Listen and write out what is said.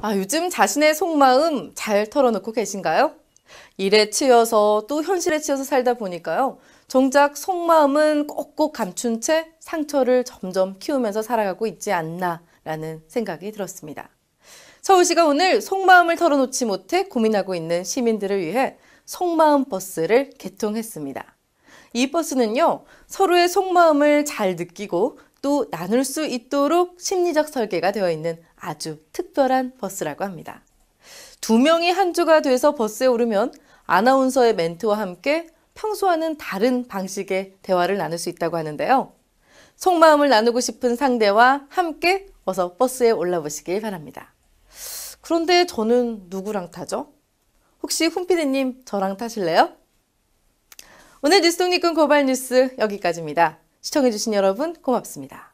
아, 요즘 자신의 속마음 잘 털어놓고 계신가요? 일에 치여서 또 현실에 치여서 살다 보니까요. 정작 속마음은 꼭꼭 감춘 채 상처를 점점 키우면서 살아가고 있지 않나라는 생각이 들었습니다. 서울시가 오늘 속마음을 털어놓지 못해 고민하고 있는 시민들을 위해 속마음 버스를 개통했습니다. 이 버스는요, 서로의 속마음을 잘 느끼고 또 나눌 수 있도록 심리적 설계가 되어 있는 아주 특별한 버스라고 합니다. 두 명이 한 주가 돼서 버스에 오르면 아나운서의 멘트와 함께 평소와는 다른 방식의 대화를 나눌 수 있다고 하는데요. 속마음을 나누고 싶은 상대와 함께 어서 버스에 올라보시길 바랍니다. 그런데 저는 누구랑 타죠? 혹시 훈피디님 저랑 타실래요? 오늘 뉴스 독립군 고발 뉴스 여기까지입니다. 시청해주신 여러분 고맙습니다.